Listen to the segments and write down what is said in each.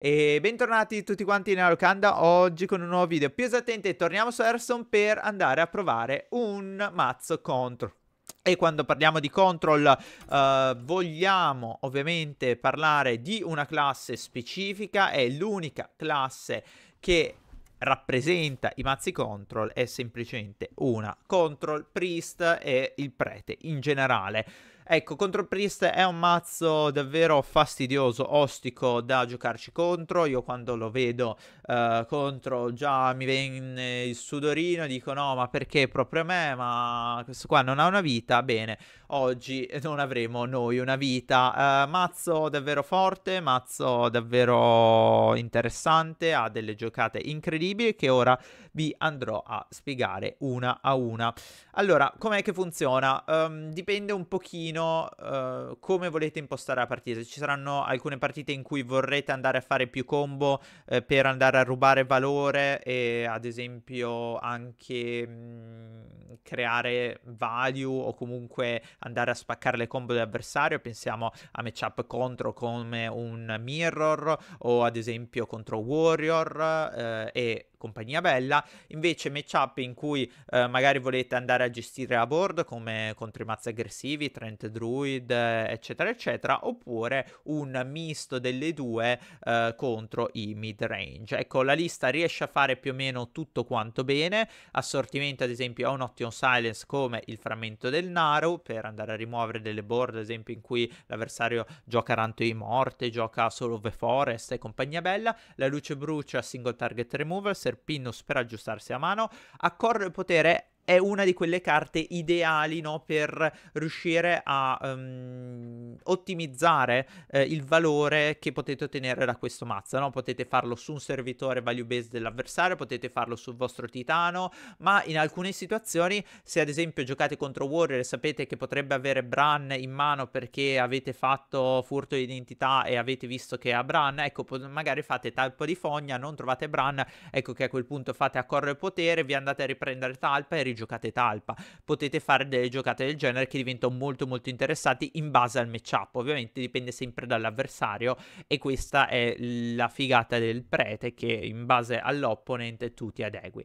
E bentornati tutti quanti nella locanda oggi con un nuovo video più esattamente torniamo su Airstone per andare a provare un mazzo contro e quando parliamo di control eh, vogliamo ovviamente parlare di una classe specifica è l'unica classe che rappresenta i mazzi control è semplicemente una control priest e il prete in generale Ecco, contro Priest è un mazzo davvero fastidioso, ostico da giocarci contro. Io quando lo vedo uh, contro già mi viene il sudorino e dico no, ma perché proprio a me? Ma questo qua non ha una vita? Bene, oggi non avremo noi una vita. Uh, mazzo davvero forte, mazzo davvero interessante, ha delle giocate incredibili che ora vi andrò a spiegare una a una. Allora, com'è che funziona? Um, dipende un pochino pochino uh, eh, come volete impostare la partita. Ci saranno alcune partite in cui vorrete andare a fare più combo eh, per andare a rubare valore e ad esempio anche mh, mm, creare value o comunque andare a spaccare le combo dell'avversario. Pensiamo a matchup contro come un mirror o ad esempio contro warrior eh, e compagnia bella. Invece matchup in cui eh, magari volete andare a gestire la board come contro i mazzi aggressivi, Trent Druid, eccetera, eccetera, oppure un misto delle due eh, contro i mid range. Ecco, la lista riesce a fare più o meno tutto quanto bene. Assortimento, ad esempio, ha un ottimo silence come il frammento del Naru per andare a rimuovere delle board, ad esempio, in cui l'avversario gioca Ranto di Morte, gioca solo The Forest e compagnia bella. La luce brucia single target removal, master pinus per aggiustarsi a mano, Accorre il potere è una di quelle carte ideali no, per riuscire a um, ottimizzare eh, il valore che potete ottenere da questo mazzo. No? Potete farlo su un servitore value base dell'avversario, potete farlo sul vostro titano, ma in alcune situazioni, se ad esempio giocate contro Warrior e sapete che potrebbe avere Bran in mano perché avete fatto furto di identità e avete visto che ha Bran, ecco, magari fate talpa di fogna, non trovate Bran, ecco che a quel punto fate accorrere il potere, vi andate a riprendere talpa e rigiocate giocate talpa, potete fare delle giocate del genere che diventano molto molto interessanti in base al matchup, ovviamente dipende sempre dall'avversario e questa è la figata del prete che in base all'opponente tu ti adegui.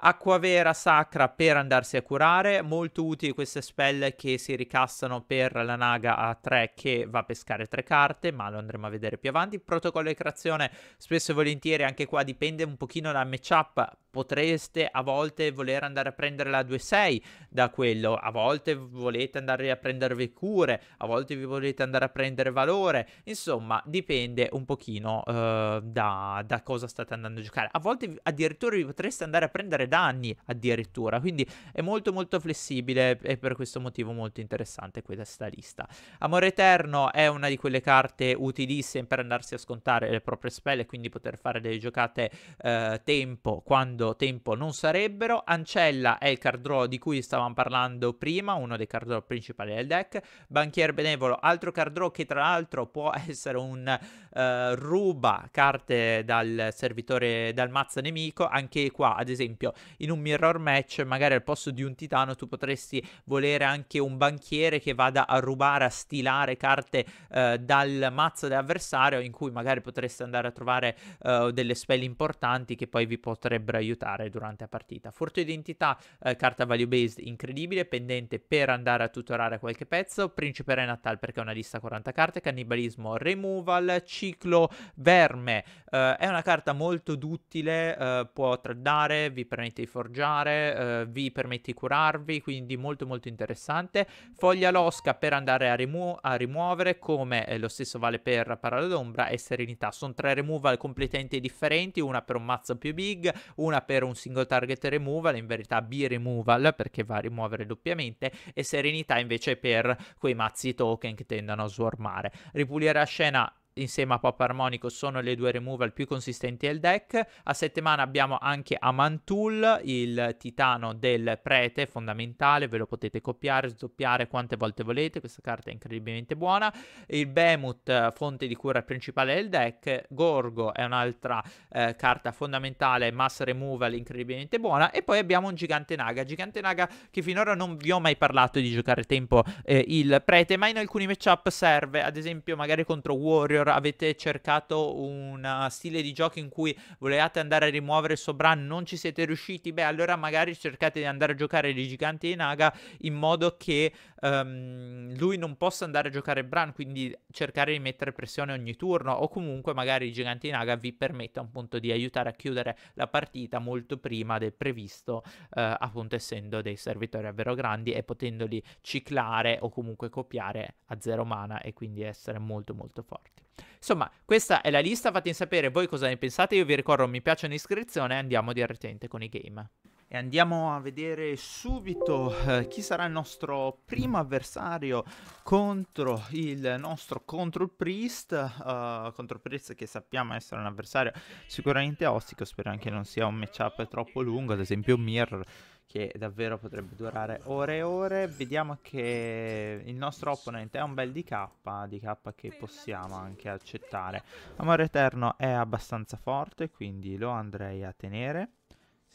Acqua vera sacra per andarsi a curare, molto utili queste spell che si ricassano per la naga a 3 che va a pescare 3 carte, ma lo andremo a vedere più avanti. Protocollo di creazione spesso e volentieri anche qua dipende un pochino dal matchup, potreste a volte voler andare a prendere la 2.6 da quello, a volte volete andare a prendervi cure, a volte vi volete andare a prendere valore, insomma dipende un pochino eh, da, da, cosa state andando a giocare, a volte addirittura vi potreste andare a prendere danni addirittura, quindi è molto molto flessibile e per questo motivo molto interessante questa lista. Amore Eterno è una di quelle carte utilissime per andarsi a scontare le proprie spelle, quindi poter fare delle giocate eh, tempo quando tempo non sarebbero. Ancella è il card draw di cui stavamo parlando prima, uno dei card draw principali del deck. Banchier Benevolo, altro card draw che tra l'altro può essere un uh, ruba carte dal servitore, dal mazzo nemico. Anche qua, ad esempio, in un mirror match, magari al posto di un titano tu potresti volere anche un banchiere che vada a rubare, a stilare carte uh, dal mazzo dell'avversario, in cui magari potreste andare a trovare uh, delle spell importanti che poi vi potrebbero aiutare aiutare durante la partita. Forte identità, eh, carta value based incredibile, pendente per andare a tutorare qualche pezzo, principe re natal perché è una lista 40 carte, cannibalismo, removal, ciclo, verme, eh, è una carta molto duttile, eh, può tradare, vi permette di forgiare, eh, vi permette di curarvi, quindi molto molto interessante. Foglia losca per andare a, rimu- a rimuovere, come eh, lo stesso vale per Parada d'ombra e Serenità. Sono tre removal completamente differenti, una per un mazzo più big, una una per un single target removal, in verità B-removal perché va a rimuovere doppiamente e Serenità invece per quei mazzi token che tendono a swarmare. Ripulire la scena insieme a Pop Armonico sono le due removal più consistenti del deck. A settimana abbiamo anche Amantul, il titano del prete, fondamentale, ve lo potete copiare, sdoppiare quante volte volete, questa carta è incredibilmente buona. Il Behemoth, fonte di cura principale del deck, Gorgo è un'altra eh, carta fondamentale, mass removal incredibilmente buona e poi abbiamo un Gigante Naga, Gigante Naga che finora non vi ho mai parlato di giocare tempo eh, il prete, ma in alcuni matchup serve, ad esempio magari contro Warrior avete cercato un uh, stile di gioco in cui volevate andare a rimuovere Sobra, non ci siete riusciti, beh allora magari cercate di andare a giocare di Giganti di Naga in modo che um, lui non possa andare a giocare Bran, quindi cercare di mettere pressione ogni turno o comunque magari il gigante Naga vi permetta appunto di aiutare a chiudere la partita molto prima del previsto, uh, appunto essendo dei servitori davvero grandi e potendoli ciclare o comunque copiare a zero mana e quindi essere molto molto forti. Insomma, questa è la lista, fatemi sapere voi cosa ne pensate, io vi ricordo mi piace un'iscrizione e andiamo direttamente con i game e andiamo a vedere subito eh, chi sarà il nostro primo avversario contro il nostro Control Priest, uh, eh, Control Priest che sappiamo essere un avversario sicuramente ostico, spero anche non sia un matchup troppo lungo, ad esempio Mirror che davvero potrebbe durare ore e ore, vediamo che il nostro opponente è un bel DK, DK che possiamo anche accettare, Amore Eterno è abbastanza forte quindi lo andrei a tenere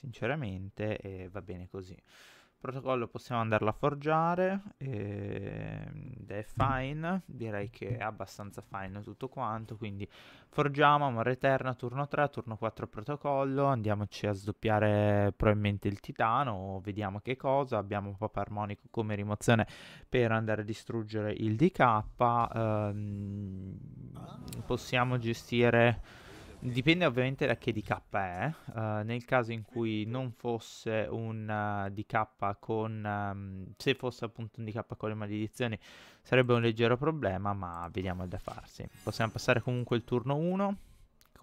sinceramente e va bene così. Protocollo possiamo andarlo a forgiare ehm, ed è fine, direi che è abbastanza fine tutto quanto, quindi forgiamo, amore eterna, turno 3, turno 4 protocollo, andiamoci a sdoppiare probabilmente il titano, vediamo che cosa, abbiamo Papa Armonico come rimozione per andare a distruggere il DK, ehm, possiamo gestire Dipende ovviamente da che DK è, uh, nel caso in cui non fosse un eh, DK con, um, se fosse appunto un DK con le maledizioni sarebbe un leggero problema, ma vediamo il da farsi. Possiamo passare comunque il turno 1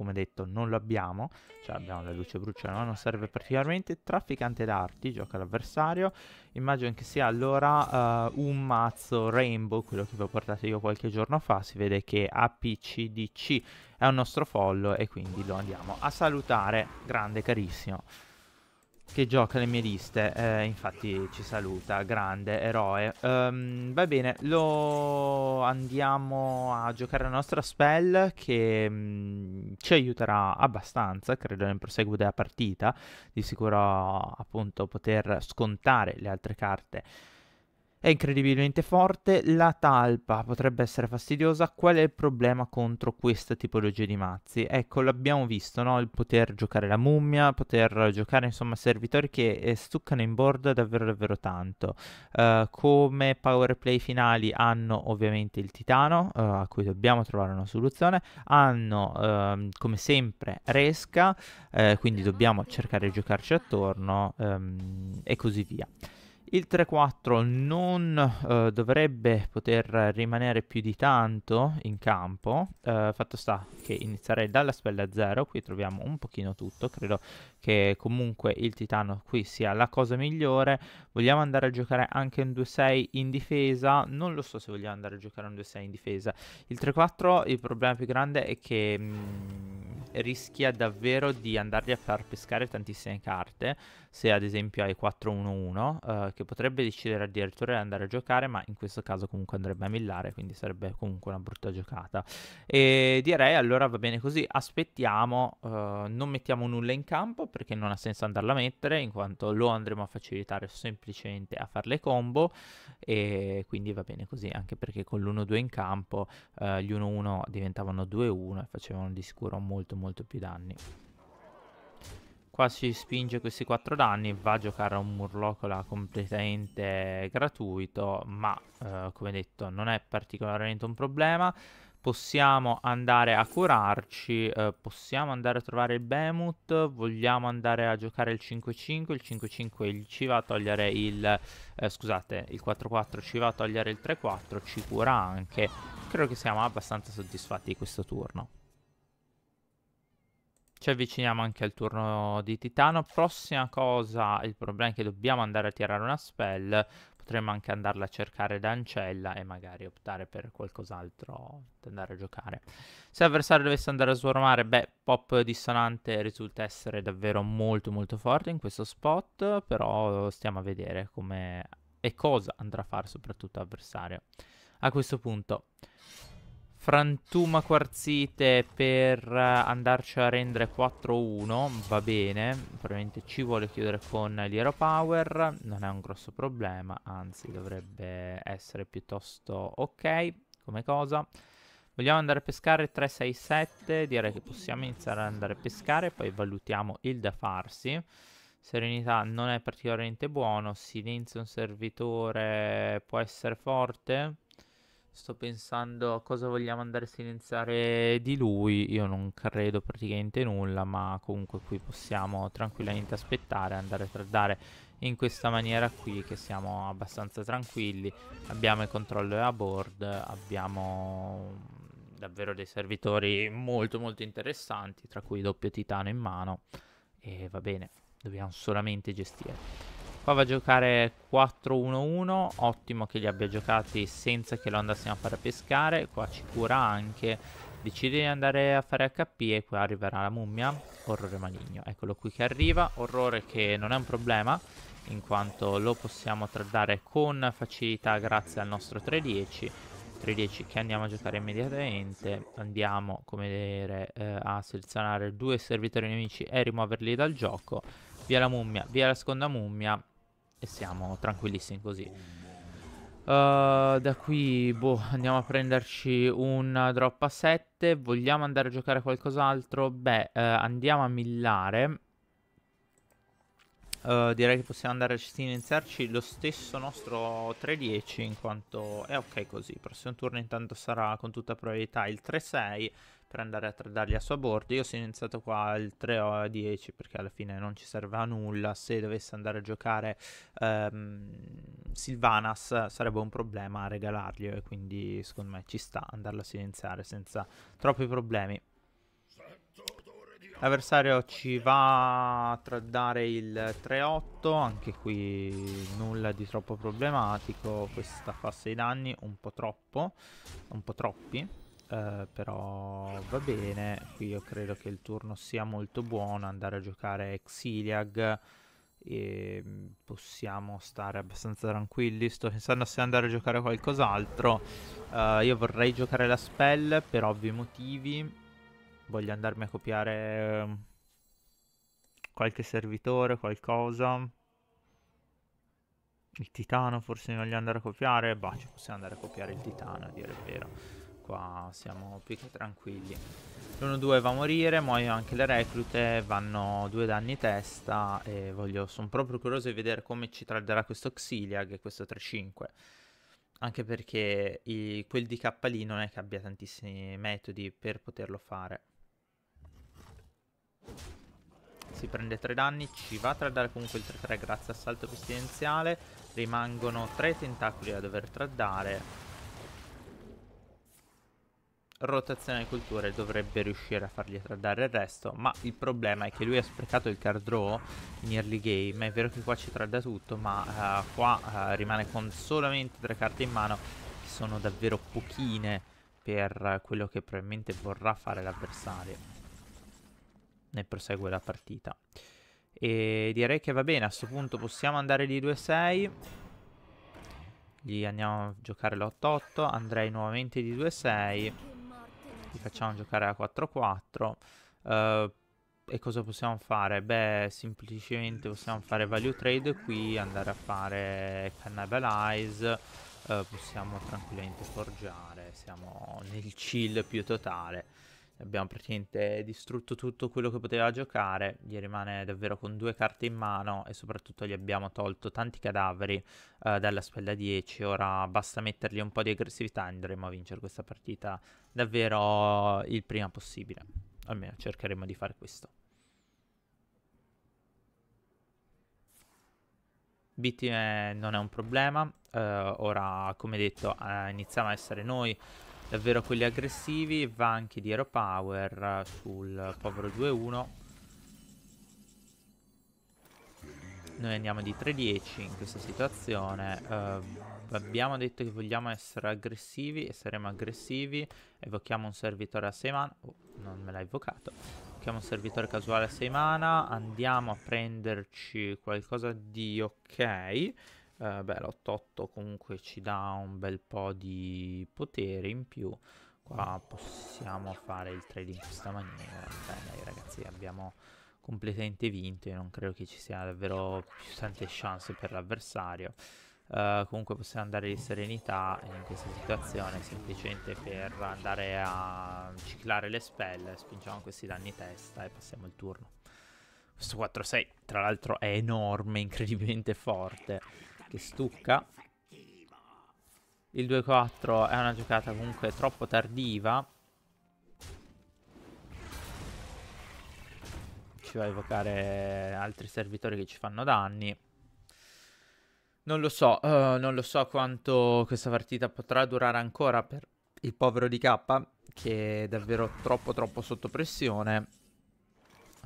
come detto non lo abbiamo, cioè abbiamo la luce brucia ma non serve particolarmente, trafficante d'arti, gioca l'avversario, immagino che sia allora uh, un mazzo rainbow, quello che vi ho portato io qualche giorno fa, si vede che APCDC è un nostro follow e quindi lo andiamo a salutare, grande carissimo che gioca le mie liste, eh, infatti ci saluta, grande, eroe. Um, va bene, lo andiamo a giocare la nostra spell che um, ci aiuterà abbastanza, credo nel proseguo della partita, di sicuro appunto poter scontare le altre carte è incredibilmente forte, la talpa potrebbe essere fastidiosa, qual è il problema contro questa tipologia di mazzi? Ecco, l'abbiamo visto, no? Il poter giocare la mummia, poter giocare insomma servitori che eh, stuccano in board davvero davvero tanto. Uh, come power play finali hanno ovviamente il titano, uh, a cui dobbiamo trovare una soluzione, hanno uh, come sempre resca, quindi dobbiamo cercare di giocarci attorno um, e così via. Il 3-4 non eh, dovrebbe poter rimanere più di tanto in campo, eh, fatto sta che inizierei dalla spella 0, qui troviamo un pochino tutto, credo che comunque il titano qui sia la cosa migliore, vogliamo andare a giocare anche un 2-6 in difesa, non lo so se vogliamo andare a giocare un 2-6 in difesa, il 3-4 il problema più grande è che mh, mm, rischia davvero di andargli a far pescare tantissime carte, se ad esempio hai 4-1-1, eh, che potrebbe decidere addirittura di andare a giocare, ma in questo caso comunque andrebbe a millare, quindi sarebbe comunque una brutta giocata. E direi allora va bene così, aspettiamo, uh, non mettiamo nulla in campo perché non ha senso andarla a mettere, in quanto lo andremo a facilitare semplicemente a fare le combo e quindi va bene così, anche perché con l'1-2 in campo uh, gli 1-1 diventavano 2-1 e facevano di sicuro molto molto più danni. Qua si spinge questi 4 danni, va a giocare a un Murlocola completamente gratuito, ma eh, come detto non è particolarmente un problema. Possiamo andare a curarci, eh, possiamo andare a trovare il Behemoth, vogliamo andare a giocare il 5-5, il 5-5 ci va a togliere il... Eh, scusate, il 4-4 ci va a togliere il 3-4, ci cura anche. Credo che siamo abbastanza soddisfatti di questo turno. Ci avviciniamo anche al turno di Titano. Prossima cosa, il problema è che dobbiamo andare a tirare una spell. Potremmo anche andarla a cercare da Ancella e magari optare per qualcos'altro da andare a giocare. Se l'avversario dovesse andare a swarmare, beh, Pop Dissonante risulta essere davvero molto molto forte in questo spot. Però stiamo a vedere come e cosa andrà a fare soprattutto l'avversario. A questo punto Frantuma quarzite per eh, andarci a rendere 4-1, va bene, probabilmente ci vuole chiudere con l'Hero Power, non è un grosso problema, anzi dovrebbe essere piuttosto ok come cosa. Vogliamo andare a pescare 3-6-7, direi che possiamo iniziare ad andare a pescare, poi valutiamo il da farsi. Serenità non è particolarmente buono, silenzio un servitore può essere forte, Sto pensando a cosa vogliamo andare a silenziare di lui. Io non credo praticamente nulla, ma comunque qui possiamo tranquillamente aspettare, andare a tradare in questa maniera qui che siamo abbastanza tranquilli. Abbiamo il controllo a board, abbiamo mm, davvero dei servitori molto molto interessanti, tra cui doppio titano in mano. E va bene, dobbiamo solamente gestire. Qua va a giocare 4-1-1, ottimo che li abbia giocati senza che lo andassimo a fare pescare, qua ci cura anche, decide di andare a fare HP e qua arriverà la mummia, orrore maligno, eccolo qui che arriva, orrore che non è un problema, in quanto lo possiamo tradare con facilità grazie al nostro 3-10. 3-10 che andiamo a giocare immediatamente, andiamo come vedere eh, a selezionare due servitori nemici e rimuoverli dal gioco, via la mummia, via la seconda mummia e siamo tranquillissimi così. Uh, da qui, boh, andiamo a prenderci un drop a 7. Vogliamo andare a giocare qualcos'altro? Beh, uh, andiamo a millare. Uh, direi che possiamo andare a iniziarci lo stesso nostro 3-10 in quanto è ok così. Il prossimo turno intanto sarà con tutta probabilità il 3-6 per andare a tradarli a sua board. Io sono iniziato qua il 3 a 10 perché alla fine non ci serve a nulla. Se dovesse andare a giocare ehm, Silvanas sarebbe un problema regalarglielo e quindi secondo me ci sta andarlo a silenziare senza troppi problemi. L'avversario ci va a tradare il 3-8, anche qui nulla di troppo problematico, questa fa 6 danni, un po' troppo, un po' troppi. Eh, però va bene, qui io credo che il turno sia molto buono, andare a giocare Exiliag e mm, possiamo stare abbastanza tranquilli, sto pensando se andare a giocare qualcos'altro, uh, io vorrei giocare la spell per ovvi motivi, voglio andarmi a copiare ehm, qualche servitore, qualcosa, il titano forse mi voglio andare a copiare, bah ci possiamo andare a copiare il titano a dire il vero. Qua siamo più che tranquilli. L'1-2 va a morire, muoiono anche le reclute, vanno due danni testa e voglio... Sono proprio curioso di vedere come ci tradderà questo Xiliag e questo 3-5. Anche perché i, quel DK lì non è che abbia tantissimi metodi per poterlo fare. Si prende 3 danni, ci va a traddare comunque il 3-3 grazie al salto pestilenziale. Rimangono 3 tentacoli da dover traddare rotazione culture dovrebbe riuscire a fargli tradare il resto ma il problema è che lui ha sprecato il card draw in early game è vero che qua ci trada tutto ma uh, qua uh, rimane con solamente tre carte in mano che sono davvero pochine per uh, quello che probabilmente vorrà fare l'avversario ne prosegue la partita e direi che va bene a questo punto possiamo andare di 2-6 gli andiamo a giocare l'8-8 andrei nuovamente di 2-6 li facciamo giocare a 4-4. Uh, eh, e cosa possiamo fare? Beh, semplicemente possiamo fare value trade qui, andare a fare cannibalize, uh, possiamo tranquillamente forgiare, siamo nel chill più totale abbiamo praticamente distrutto tutto quello che poteva giocare, gli rimane davvero con due carte in mano e soprattutto gli abbiamo tolto tanti cadaveri eh, dalla spella 10, ora basta mettergli un po' di aggressività e andremo a vincere questa partita davvero il prima possibile, almeno cercheremo di fare questo. Vittime non è un problema, eh, ora come detto eh, iniziamo a essere noi davvero quelli aggressivi va anche di Hero Power sul povero 2-1 noi andiamo di 3-10 in questa situazione uh, abbiamo detto che vogliamo essere aggressivi e saremo aggressivi evochiamo un servitore a 6 mana oh, non me l'ha evocato evochiamo un servitore casuale a 6 mana andiamo a prenderci qualcosa di ok eh, beh, l'8-8 comunque ci dà un bel po' di potere in più. Qua possiamo fare il trading in questa maniera. Bene, ragazzi, abbiamo completamente vinto. Io non credo che ci sia davvero più tante chance per l'avversario. Uh, comunque possiamo andare di serenità in questa situazione semplicemente per andare a ciclare le spell spingiamo questi danni testa e passiamo il turno questo 4-6 tra l'altro è enorme incredibilmente forte che stucca. Il 2-4 è una giocata comunque troppo tardiva. Ci va a evocare altri servitori che ci fanno danni. Non lo so, uh, non lo so quanto questa partita potrà durare ancora per il povero DK che è davvero troppo troppo sotto pressione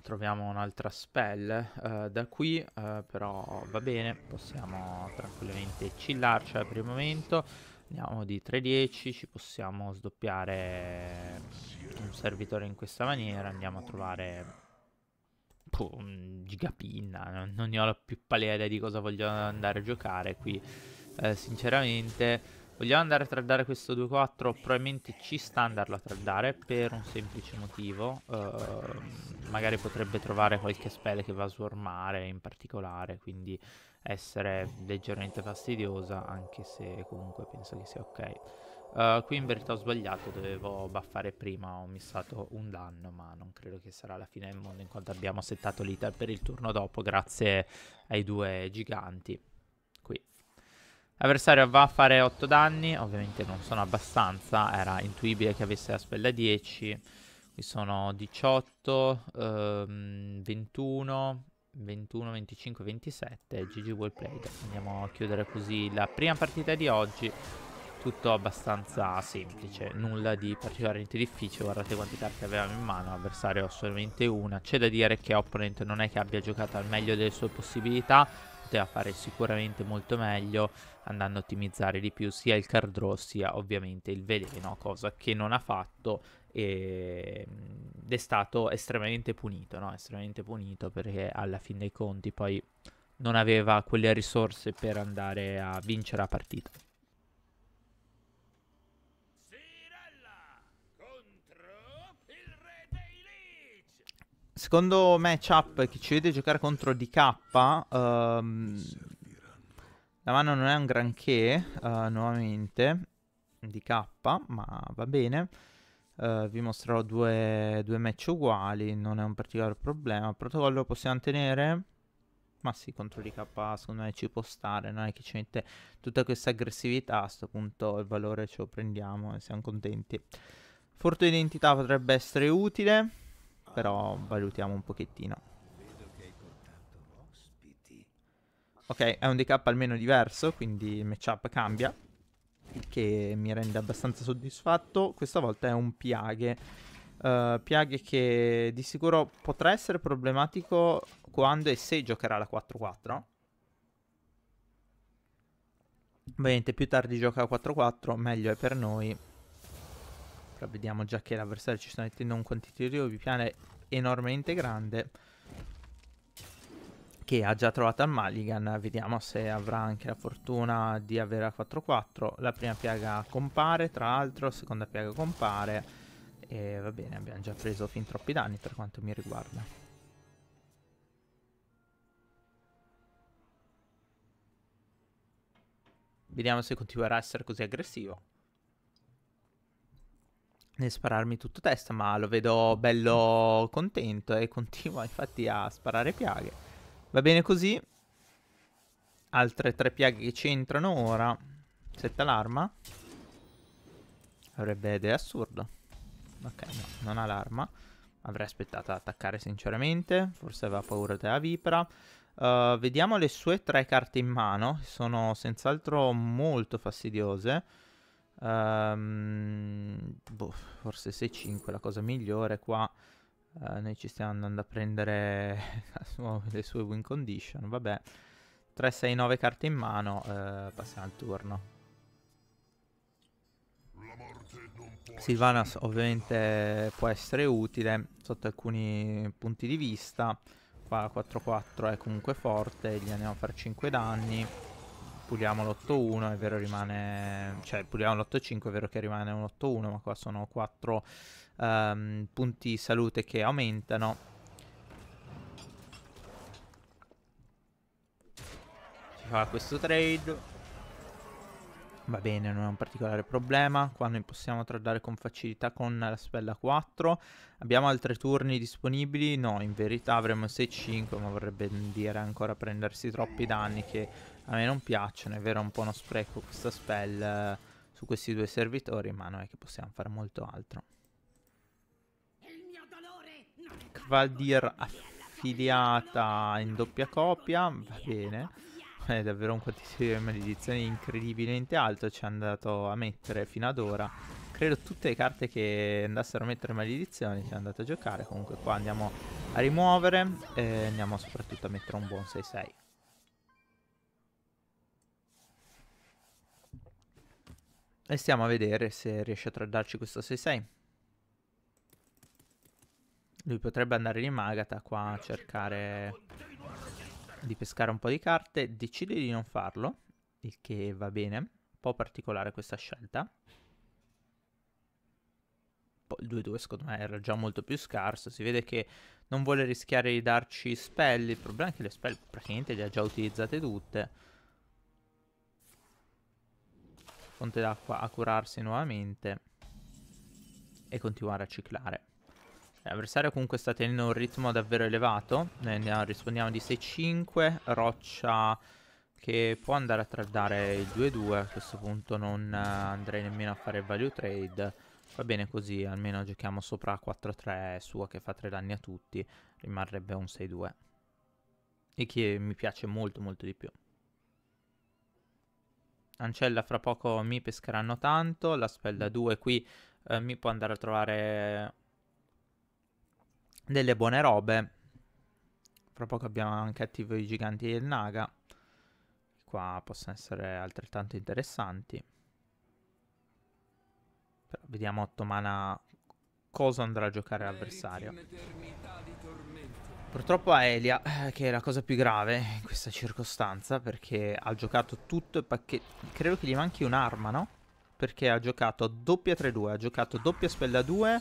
troviamo un'altra spell uh, da qui, uh, però va bene, possiamo tranquillamente chillarci per il momento. Andiamo di 3-10, ci possiamo sdoppiare un servitore in questa maniera, andiamo a trovare puh, boh, un gigapinna, non, ne ho la più pallida idea di cosa voglio andare a giocare qui. Eh, sinceramente Vogliamo andare a tradare questo 2-4? Probabilmente ci sta andarlo a tradare per un semplice motivo. Uh, magari potrebbe trovare qualche spell che va a swarmare in particolare, quindi essere leggermente fastidiosa, anche se comunque penso che sia ok. Uh, qui in verità ho sbagliato, dovevo buffare prima, ho missato un danno, ma non credo che sarà la fine del mondo in quanto abbiamo settato l'iter per il turno dopo grazie ai due giganti. L'avversario va a fare 8 danni, ovviamente non sono abbastanza, era intuibile che avesse la spella 10. Qui sono 18, ehm, 21, 21, 25, 27. GG well played. Andiamo a chiudere così la prima partita di oggi. Tutto abbastanza semplice, nulla di particolarmente difficile. Guardate quante carte avevamo in mano, l'avversario ha solamente una. C'è da dire che Opponent non è che abbia giocato al meglio delle sue possibilità poteva fare sicuramente molto meglio andando a ottimizzare di più sia il card draw sia ovviamente il veleno, cosa che non ha fatto ehm, ed è stato estremamente punito, no? estremamente punito perché alla fine dei conti poi non aveva quelle risorse per andare a vincere la partita. Secondo matchup che ci vede giocare contro DK, um, ehm, la mano non è un granché, uh, nuovamente, DK, ma va bene. Uh, vi mostrerò due, due, match uguali, non è un particolare problema. Protocollo possiamo tenere? Ma sì, contro DK secondo me ci può stare, non è che ci mette tutta questa aggressività, a questo punto il valore ce lo prendiamo e siamo contenti. Furto identità potrebbe essere utile però valutiamo un pochettino. Ok, è un DK almeno diverso, quindi il matchup cambia, che mi rende abbastanza soddisfatto. Questa volta è un piaghe, uh, piaghe che di sicuro potrà essere problematico quando e se giocherà la 4-4. Ovviamente più tardi gioca la 4-4, meglio è per noi. Ora vediamo già che l'avversario ci sta mettendo un quantitativo di piane enormemente grande che ha già trovato al Maligan, vediamo se avrà anche la fortuna di avere a 4-4. La prima piaga compare, tra l'altro, la seconda piaga compare. E va bene, abbiamo già preso fin troppi danni per quanto mi riguarda. Vediamo se continuerà a essere così aggressivo nel spararmi tutto testa, ma lo vedo bello contento e continua infatti a sparare piaghe. Va bene così. Altre tre piaghe che c'entrano ora. Setta l'arma. Avrebbe idea assurdo. Ok, no, non ha l'arma. Avrei aspettato ad attaccare sinceramente. Forse aveva paura della vipera. Uh, vediamo le sue tre carte in mano. Sono senz'altro molto fastidiose. Um, boh, forse 6-5 è la cosa migliore qua. Uh, noi ci stiamo andando a prendere sua, le sue win condition. Vabbè, 3-6-9 carte in mano. Uh, passiamo al turno. Silvanas ovviamente può essere utile sotto alcuni punti di vista. Qua 4-4 è comunque forte, gli andiamo a fare 5 danni puliamo l'8-1, è vero rimane, cioè puliamo l'8-5, è vero che rimane un 8-1, ma qua sono 4 um, ehm, punti salute che aumentano. Si fa questo trade. Va bene, non è un particolare problema. Qua noi possiamo tradare con facilità con la spella 4. Abbiamo altri turni disponibili? No, in verità avremo 6-5, ma vorrebbe dire ancora prendersi troppi danni che a me non piacciono, è vero, è un po' uno spreco questa spell eh, su questi due servitori, ma non è che possiamo fare molto altro. Kvaldir affiliata in doppia copia, va bene. È davvero un quantitativo di maledizioni incredibilmente alto, ci è andato a mettere fino ad ora. Credo tutte le carte che andassero a mettere maledizioni ci è andato a giocare. Comunque qua andiamo a rimuovere e andiamo soprattutto a mettere un buon 6-6. E stiamo a vedere se riesce a tradarci questo 6-6. Lui potrebbe andare in Magata qua a cercare di pescare un po' di carte. Decide di non farlo, il che va bene. Un po' particolare questa scelta. il 2-2 secondo me era già molto più scarso. Si vede che non vuole rischiare di darci spell. Il problema è che le spell praticamente le ha già utilizzate tutte fonte d'acqua a curarsi nuovamente e continuare a ciclare. L'avversario eh, comunque sta tenendo un ritmo davvero elevato, noi andiamo, rispondiamo di 6-5, roccia che può andare a tradare il 2-2, a questo punto non eh, andrei nemmeno a fare value trade, va bene così, almeno giochiamo sopra 4-3 sua che fa 3 danni a tutti, rimarrebbe un 6-2 e che mi piace molto molto di più. Ancella fra poco mi pescheranno tanto, la spella 2 mm. qui eh, mi può andare a trovare delle buone robe. Fra poco abbiamo anche attivo i giganti del Naga, qua possono essere altrettanto interessanti. Però vediamo 8 mana cosa andrà a giocare l'avversario. Purtroppo a Elia, eh, che è la cosa più grave in questa circostanza, perché ha giocato tutto il pacchetto... Credo che gli manchi un'arma, no? Perché ha giocato doppia 3-2, ha giocato doppia spella 2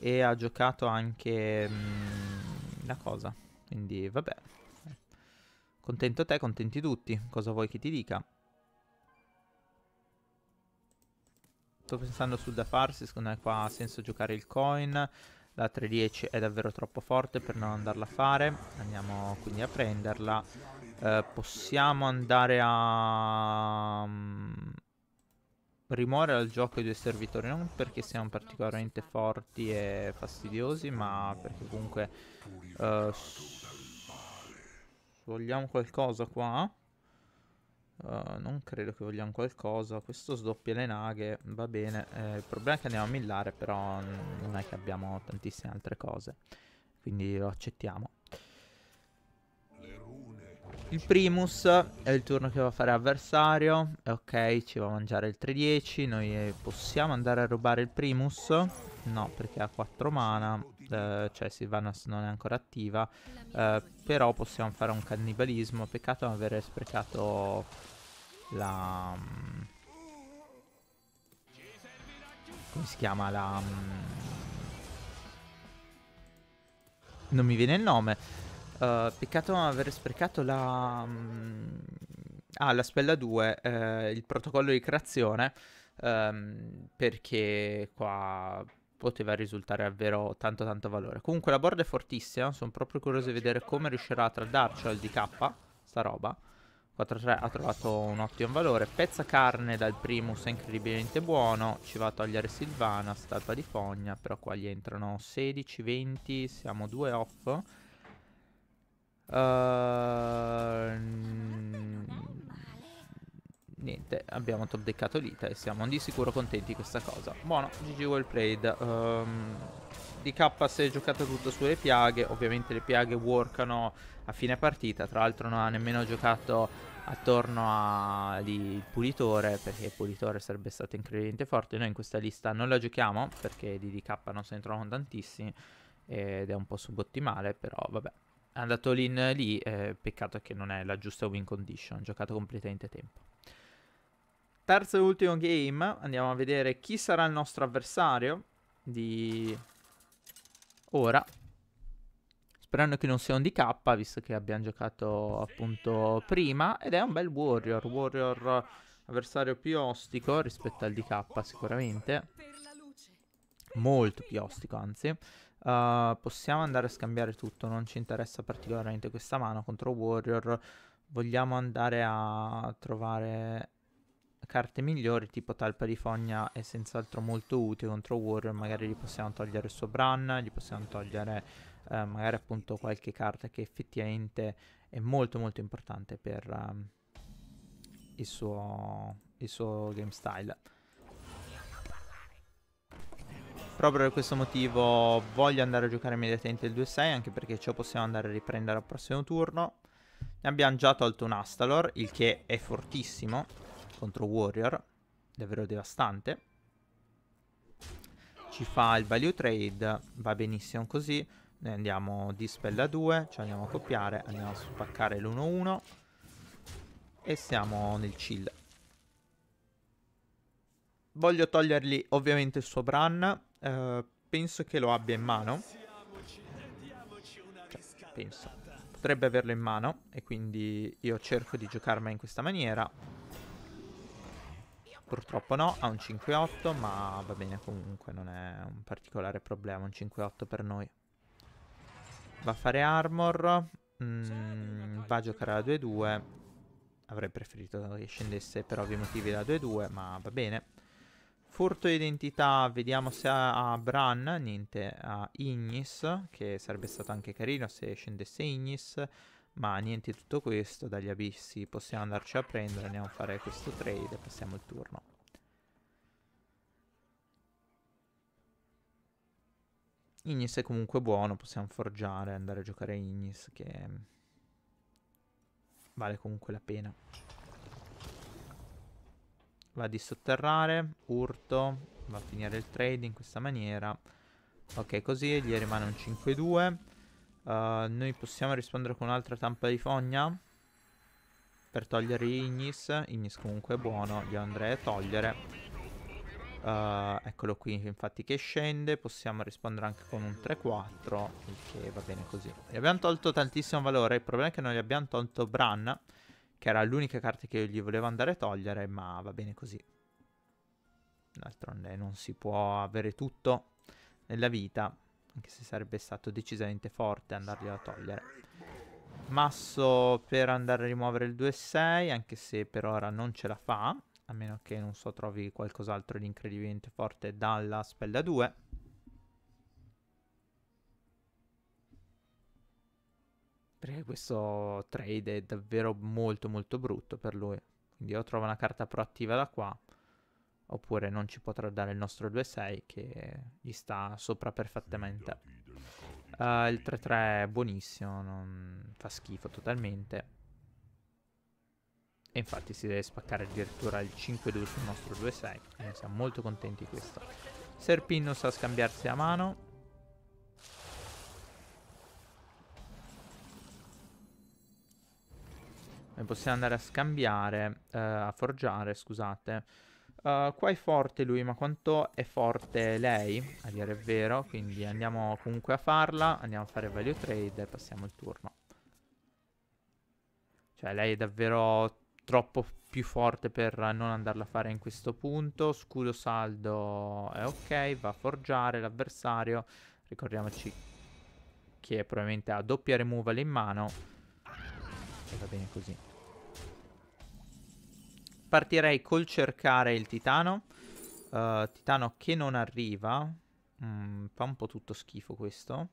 e ha giocato anche mm, la cosa. Quindi vabbè. Contento te, contenti tutti. Cosa vuoi che ti dica? Sto pensando sul da farsi, secondo me qua ha senso giocare il coin... La 310 è davvero troppo forte per non andarla a fare. Andiamo quindi a prenderla. Eh, possiamo andare a... Mm, Rimuovere dal gioco i due servitori non perché siamo particolarmente forti e fastidiosi ma perché comunque eh, vogliamo qualcosa qua Uh, non credo che vogliamo qualcosa. Questo sdoppia le naghe, va bene. Eh, il problema è che andiamo a millare, però non è che abbiamo tantissime altre cose. Quindi lo accettiamo. Il Primus è il turno che va a fare avversario. Ok, ci va a mangiare il 3-10. Noi eh, possiamo andare a rubare il Primus? No, perché ha 4 mana. Eh, cioè Sylvanas non è ancora attiva. Eh, però possiamo fare un cannibalismo. Peccato non avere sprecato la... Come si chiama? La... Mm, non mi viene il nome. Uh, peccato aver sprecato la... Mm, ah, la spella 2, eh, il protocollo di creazione, ehm, perché qua poteva risultare davvero tanto tanto valore. Comunque la board è fortissima, sono proprio curioso di vedere come riuscirà a tradarci al DK, sta roba. 4-3 ha trovato un ottimo valore. Pezza carne dal primus è incredibilmente buono. Ci va a togliere Silvana, stalpa di fogna. Però qua gli entrano 16, 20. Siamo 2 off. Uh, niente, abbiamo top deccato l'ita e siamo di sicuro contenti di questa cosa. Buono, GG well played. Um, DK si è giocata tutto sulle piaghe, ovviamente le piaghe workano a fine partita, tra l'altro non ha nemmeno giocato attorno al pulitore perché il pulitore sarebbe stato incredibilmente forte noi in questa lista non la giochiamo perché di DK non se ne trovano tantissimi ed è un po' subottimale però vabbè è andato lì lì eh, peccato che non è la giusta win condition giocato completamente tempo terzo e ultimo game andiamo a vedere chi sarà il nostro avversario di ora sperando che non sia un DK visto che abbiamo giocato appunto prima ed è un bel warrior warrior avversario più ostico rispetto al DK sicuramente molto più ostico anzi uh, possiamo andare a scambiare tutto non ci interessa particolarmente questa mano contro warrior vogliamo andare a trovare carte migliori, tipo Talpa di Fogna è senz'altro molto utile contro Warrior, magari gli possiamo togliere il suo Bran, gli possiamo togliere eh, magari appunto qualche carta che effettivamente è molto molto importante per um, il, suo, il suo game style. Proprio per questo motivo voglio andare a giocare immediatamente il 2-6 anche perché ciò possiamo andare a riprendere al prossimo turno. Ne abbiamo già tolto un Astalor, il che è fortissimo contro Warrior, davvero devastante. Ci fa il value trade, va benissimo così. Noi andiamo dispel a 2, ci andiamo a copiare, andiamo a spaccare l'1-1 e siamo nel chill. Voglio togliergli ovviamente il suo Bran, eh, penso che lo abbia in mano. Cioè, penso. Potrebbe averlo in mano e quindi io cerco di giocarmi in questa maniera purtroppo no, ha un 5-8, ma va bene comunque, non è un particolare problema un 5-8 per noi. Va a fare armor, mm, va a giocare la 2-2, avrei preferito che scendesse per ovvi motivi da 2-2, ma va bene. Furto identità, vediamo se ha Bran, niente, ha Ignis, che sarebbe stato anche carino se scendesse Ignis. Ma niente di tutto questo, dagli abissi possiamo andarci a prendere, andiamo a fare questo trade e passiamo il turno. Ignis è comunque buono, possiamo forgiare, andare a giocare Ignis che vale comunque la pena. Va di sotterrare, urto, va a finire il trade in questa maniera. Ok, così gli rimane un 5-2. Uh, noi possiamo rispondere con un'altra tampa di fogna per togliere Ignis. Ignis comunque è buono, glielo andrei a togliere. Uh, eccolo qui, infatti che scende, possiamo rispondere anche con un 3-4, il che va bene così. Gli abbiamo tolto tantissimo valore, il problema è che non gli abbiamo tolto Bran, che era l'unica carta che io gli volevo andare a togliere, ma va bene così. D'altronde non si può avere tutto nella vita anche se sarebbe stato decisamente forte andarglielo a togliere. Masso per andare a rimuovere il 2-6, anche se per ora non ce la fa, a meno che non so trovi qualcos'altro di incredibilmente forte dalla spella 2. Perché questo trade è davvero molto molto brutto per lui. Quindi io trovo una carta proattiva da qua oppure non ci potrà dare il nostro 2-6 che gli sta sopra perfettamente. Uh, il 3-3 è buonissimo, non fa schifo totalmente. E infatti si deve spaccare addirittura il 5-2 sul nostro 2-6. Ne siamo molto contenti di questo. Serpino sa scambiarsi a mano. E possiamo andare a scambiare, uh, a forgiare, scusate, eh, qua è forte lui, ma quanto è forte lei, a dire il vero. Quindi andiamo comunque a farla, andiamo a fare value trade e passiamo il turno. Cioè lei è davvero troppo più forte per non andarla a fare in questo punto. Scudo saldo è ok, va a forgiare l'avversario. Ricordiamoci che probabilmente ha doppia removal in mano. E va bene così. Partirei col cercare il titano. Uh, titano che non arriva. Mm, fa un po' tutto schifo questo.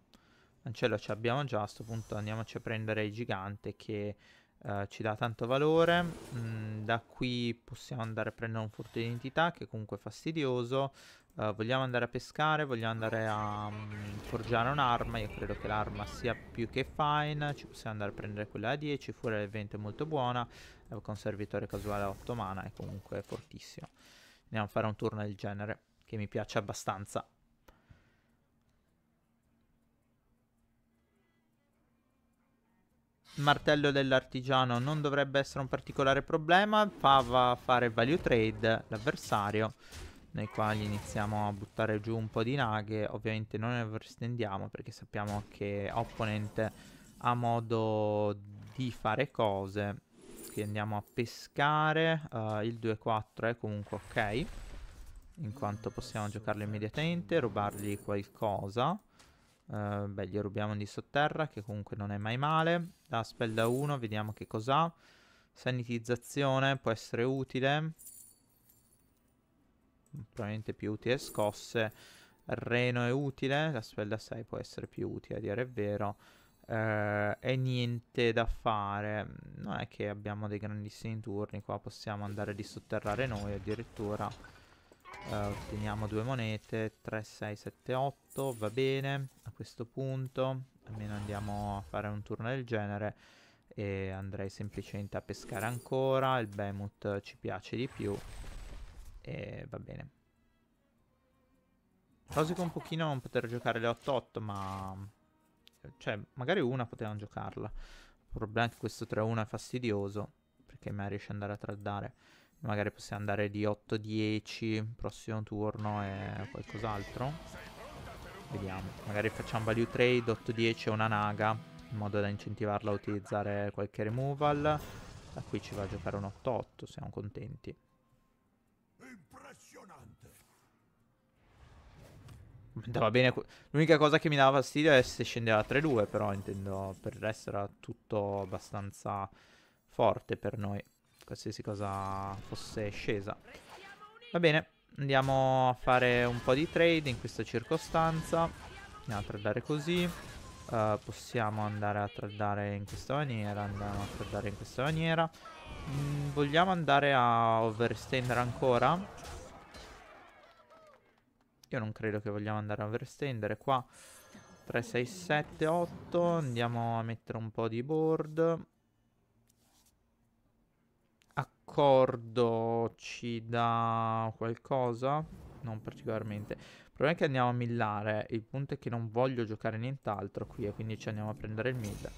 L'ancello ci abbiamo già, a questo punto andiamoci a prendere il gigante che uh, ci dà tanto valore. Mm, da qui possiamo andare a prendere un furto di identità che comunque è fastidioso. Eh, vogliamo andare a pescare, vogliamo andare a um, forgiare un'arma, io credo che l'arma sia più che fine, ci possiamo andare a prendere quella a 10, fuori alle 20 è molto buona, con servitore casuale a 8 mana, è comunque fortissimo. Andiamo a fare un turno del genere, che mi piace abbastanza. Martello dell'artigiano non dovrebbe essere un particolare problema, fa a fare value trade l'avversario nei quali iniziamo a buttare giù un po' di naghe, ovviamente non overstendiamo perché sappiamo che opponente ha modo di fare cose, quindi andiamo a pescare, uh, il 2-4 è comunque ok, in quanto possiamo giocarlo immediatamente, rubargli qualcosa, uh, beh gli rubiamo di sotterra che comunque non è mai male, La spell da 1 vediamo che cos'ha, sanitizzazione può essere utile, probabilmente più utile scosse. Reno è utile, la spella 6 può essere più utile, a dire il vero. Eh, e niente da fare. Non è che abbiamo dei grandissimi turni qua, possiamo andare di sotterrare noi addirittura. Eh, otteniamo due monete, 3, 6, 7, 8, va bene a questo punto. Almeno andiamo a fare un turno del genere. E andrei semplicemente a pescare ancora, il Behemoth ci piace di più. E va bene. Rosico un pochino non poter giocare le 8-8, ma... Cioè, magari una potevano giocarla. Il problema è che questo 3-1 è fastidioso, perché mi riesce ad andare a traddare. Magari possiamo andare di 8-10, prossimo turno e qualcos'altro. Vediamo. Magari facciamo value trade, 8-10 e una naga, in modo da incentivarla a utilizzare qualche removal. Da qui ci va a giocare un 8-8, siamo contenti. Andava bene. L'unica cosa che mi dava fastidio è se scendeva a 3-2, però intendo per il resto era tutto abbastanza forte per noi. Qualsiasi cosa fosse scesa. Va bene, andiamo a fare un po' di trade in questa circostanza. Andiamo a tradare così. Uh, possiamo andare a tradare in questa maniera. Andiamo a tradare in questa maniera. Mm, vogliamo andare a overstender ancora? Io non credo che vogliamo andare a overstendere qua. 3, 6, 7, 8. Andiamo a mettere un po' di board. Accordo ci dà qualcosa? Non particolarmente. Il problema è che andiamo a millare. Il punto è che non voglio giocare nient'altro qui e quindi ci andiamo a prendere il mid.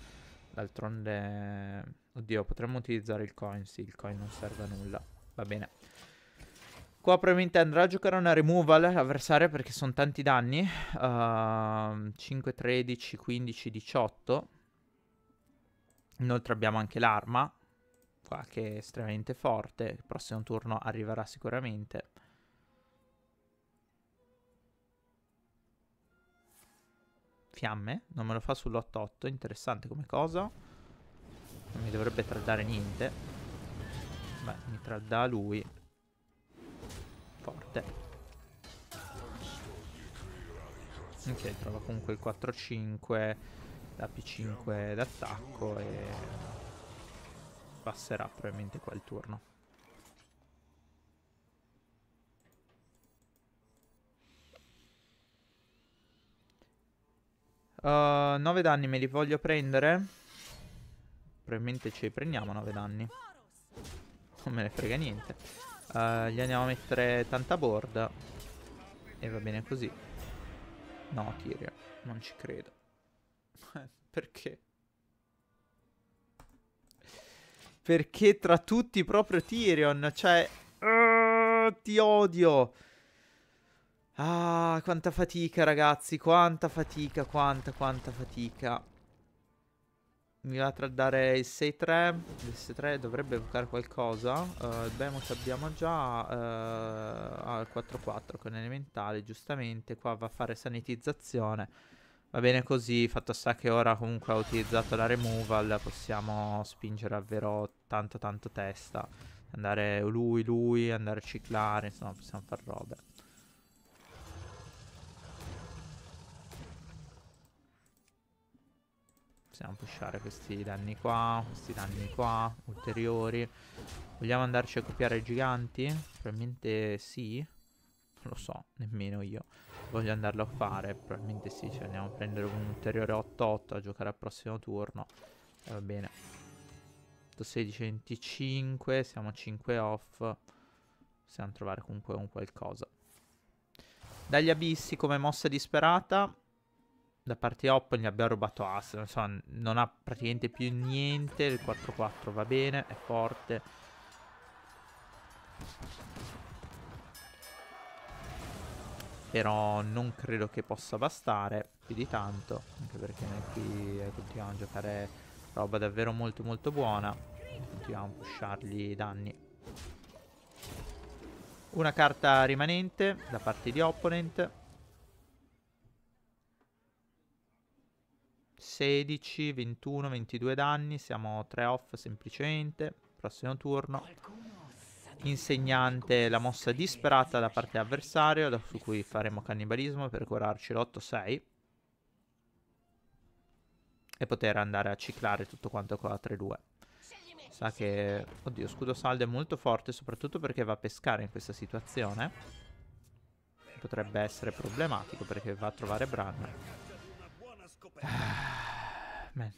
D'altronde... Oddio, potremmo utilizzare il coin. Sì, il coin non serve a nulla. Va bene. Qua probabilmente andrà a giocare una removal l'avversario perché sono tanti danni. Uh, 5, 13, 15, 18. Inoltre abbiamo anche l'arma. Qua che è estremamente forte. Il prossimo turno arriverà sicuramente. Fiamme. Non me lo fa sull'8-8. Interessante come cosa. Non mi dovrebbe tradare niente. Beh, mi tradda lui. Forte. Ok, trova comunque il 4-5 la P5 d'attacco e passerà probabilmente qua il turno. Uh, 9 danni me li voglio prendere? Probabilmente ce li prendiamo 9 danni. Non me ne frega niente. Uh, gli andiamo a mettere tanta board E va bene così. No, Tyrion, non ci credo. Perché? Perché tra tutti proprio Tyrion, cioè... Uh, ti odio! Ah, quanta fatica ragazzi, quanta fatica, quanta, quanta fatica. Mi va a dare il 6-3. Il 6-3 dovrebbe evocare qualcosa. Uh, il Bemus abbiamo già. Uh, ah, 4-4 con elementale, giustamente. Qua va a fare sanitizzazione. Va bene così, fatto sta che ora comunque ha utilizzato la removal, possiamo spingere davvero tanto tanto testa. Andare lui, lui, andare a ciclare, insomma possiamo fare robe. Possiamo pushare questi danni qua, questi danni qua, ulteriori. Vogliamo andarci a copiare i giganti? Probabilmente sì. Non lo so, nemmeno io. Voglio andarlo a fare, probabilmente sì. Cioè andiamo a prendere un ulteriore 8-8 a giocare al prossimo turno. E eh, va bene. 16, 25, siamo 5 off. Possiamo trovare comunque un qualcosa. Dagli abissi come mossa disperata da parte Oppo gli abbia rubato As, insomma non ha praticamente più niente, il 4-4 va bene, è forte. Però non credo che possa bastare più di tanto, anche perché noi qui continuiamo a giocare roba davvero molto molto buona. Continuiamo a pushargli i danni. Una carta rimanente da parte di opponent. 16, 21, 22 danni, siamo 3 off semplicemente, prossimo turno. Insegnante, la mossa disperata da parte avversario, da, su cui faremo cannibalismo per curarci l'8-6. E poter andare a ciclare tutto quanto con la 3-2. Sa che... Oddio, scudo saldo è molto forte, soprattutto perché va a pescare in questa situazione. Potrebbe essere problematico perché va a trovare Bran. Man.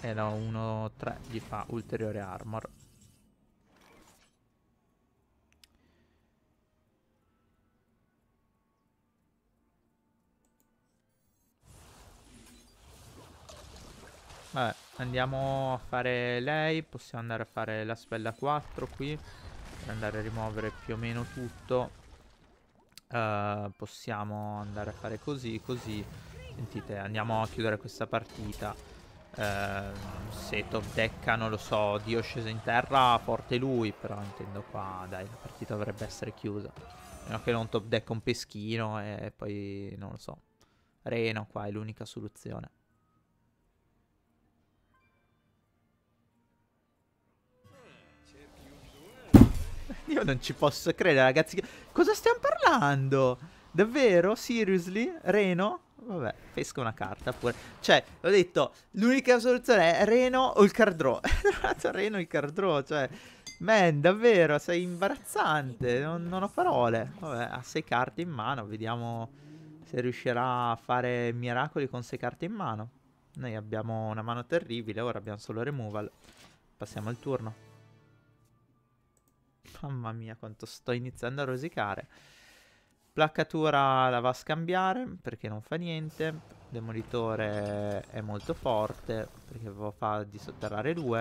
Eh no, 1-3 gli fa ulteriore armor. Vabbè, andiamo a fare lei, possiamo andare a fare la spella 4 qui, per andare a rimuovere più o meno tutto. Uh, possiamo andare a fare così, così. Sentite, andiamo a chiudere questa partita. Uh, se top decca, non lo so, Dio sceso in terra, forte lui, però intendo qua, dai, la partita dovrebbe essere chiusa. Meno che non top deck un peschino e poi, non lo so, Reno qua è l'unica soluzione. Io non ci posso credere, ragazzi. Cosa stiamo parlando? Davvero? Seriously? Reno? Vabbè, pesca una carta pure. Cioè, ho detto, l'unica soluzione è Reno o il Cardro. Reno o il Cardro, cioè... Man, davvero, sei imbarazzante. Non, non ho parole. Vabbè, ha sei carte in mano. Vediamo se riuscirà a fare miracoli con sei carte in mano. Noi abbiamo una mano terribile, ora abbiamo solo removal. Passiamo al turno. Mamma mia quanto sto iniziando a rosicare. Placcatura la va a scambiare perché non fa niente. Demolitore è molto forte perché fa di sotterrare due.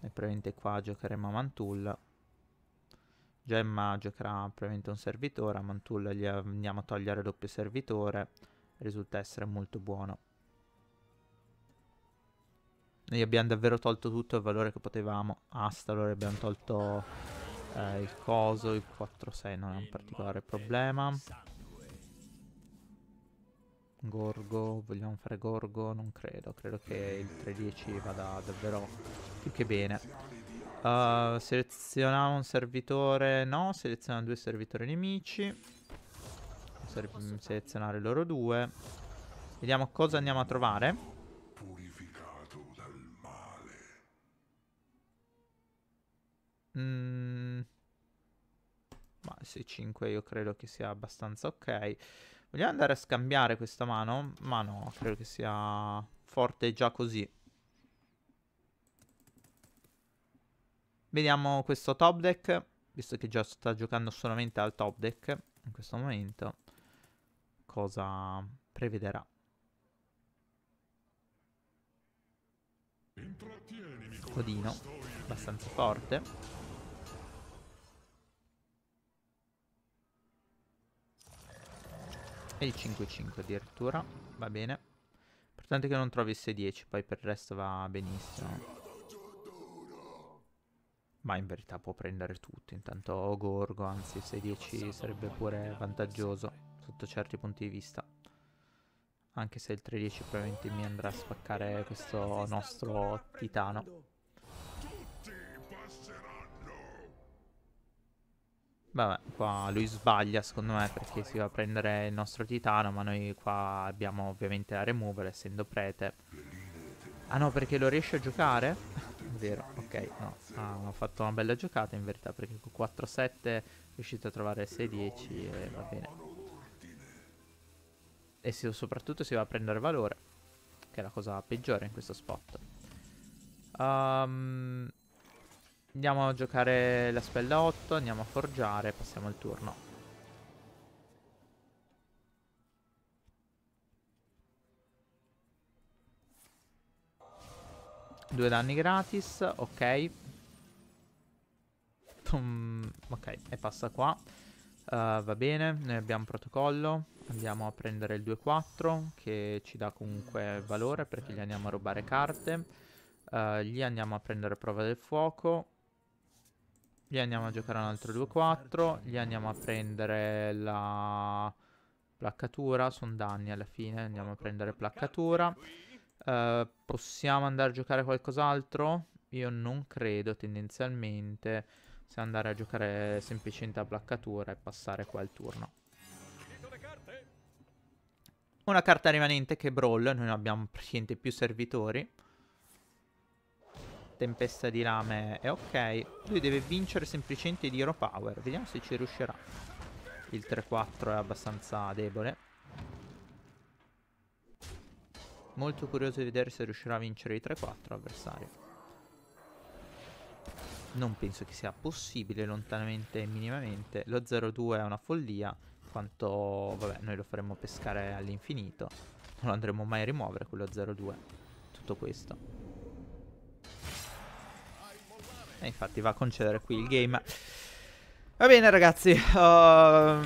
E probabilmente qua giocheremo a Mantulla. Gemma giocherà probabilmente un servitore, a Mantulla gli andiamo a togliere doppio servitore. Risulta essere molto buono. Noi abbiamo davvero tolto tutto il valore che potevamo. Asta, allora abbiamo tolto eh, il coso, il 4-6 non è un particolare problema. Gorgo, vogliamo fare Gorgo? Non credo, credo che il 3-10 vada davvero più che bene. Uh, selezioniamo un servitore, no, selezioniamo due servitori nemici. Ser selezionare loro due. Vediamo cosa andiamo a trovare. S5 io credo che sia abbastanza ok. Vogliamo andare a scambiare questa mano? Ma no, credo che sia forte già così. Vediamo questo top deck, visto che già sta giocando solamente al top deck in questo momento. Cosa prevederà? Codino, abbastanza forte. E il 5-5 addirittura. Va bene. Importante che non trovi S10, poi per il resto va benissimo. Ma in verità può prendere tutto, intanto Gorgo, anzi S10 sarebbe pure vantaggioso sotto certi punti di vista. Anche se il 3-10 probabilmente mi andrà a spaccare questo nostro titano. Vabbè, qua lui sbaglia secondo me perché si va a prendere il nostro titano, ma noi qua abbiamo ovviamente la removal essendo prete. Ah no, perché lo riesce a giocare? Vero, ok, no, ah, ho fatto una bella giocata in verità perché con 4-7 riuscite a trovare 6-10 e va bene. E si, soprattutto si va a prendere valore, che è la cosa peggiore in questo spot. Ehm... Um, Andiamo a giocare la spella 8, andiamo a forgiare, passiamo il turno. Due danni gratis, ok. Tum, ok, e passa qua. Uh, va bene, noi abbiamo protocollo. Andiamo a prendere il 2-4 che ci dà comunque valore perché gli andiamo a rubare carte. Uh, gli andiamo a prendere prova del fuoco gli andiamo a giocare un altro 2-4. Gli andiamo a prendere la placcatura. Sono danni alla fine. Andiamo a prendere placcatura. Uh, possiamo andare a giocare qualcos'altro? Io non credo tendenzialmente. Se andare a giocare semplicemente a placcatura e passare qua il turno. Una carta rimanente che è Brawl. Noi non abbiamo praticamente più servitori. Tempesta di lame è ok. Lui deve vincere semplicemente di Hero Power. Vediamo se ci riuscirà. Il 3-4 è abbastanza debole. Molto curioso di vedere se riuscirà a vincere i 3-4 avversario. Non penso che sia possibile lontanamente minimamente. Lo 0-2 è una follia. Quanto, vabbè, noi lo faremo pescare all'infinito. Non lo andremo mai a rimuovere quello 0-2. Tutto questo. E eh, infatti va a concedere qui il game. Va bene ragazzi, uh, sono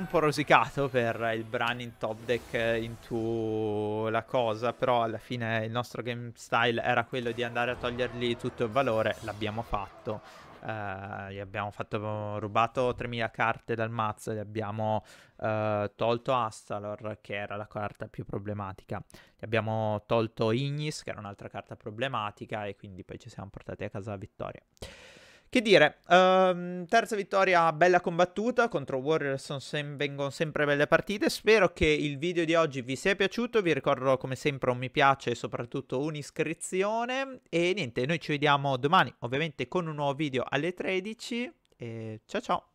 un po' rosicato per il Bran top deck eh, into la cosa, però alla fine il nostro game style era quello di andare a togliergli tutto il valore, l'abbiamo fatto Uh, gli abbiamo fatto, rubato 3.000 carte dal mazzo, gli abbiamo uh, tolto Astalor, che era la carta più problematica, gli abbiamo tolto Ignis, che era un'altra carta problematica, e quindi poi ci siamo portati a casa la vittoria. Che dire, um, terza vittoria bella combattuta contro Warriors, sem- vengono sempre belle partite. Spero che il video di oggi vi sia piaciuto, vi ricordo come sempre un mi piace e soprattutto un'iscrizione. E niente, noi ci vediamo domani ovviamente con un nuovo video alle 13. E ciao ciao!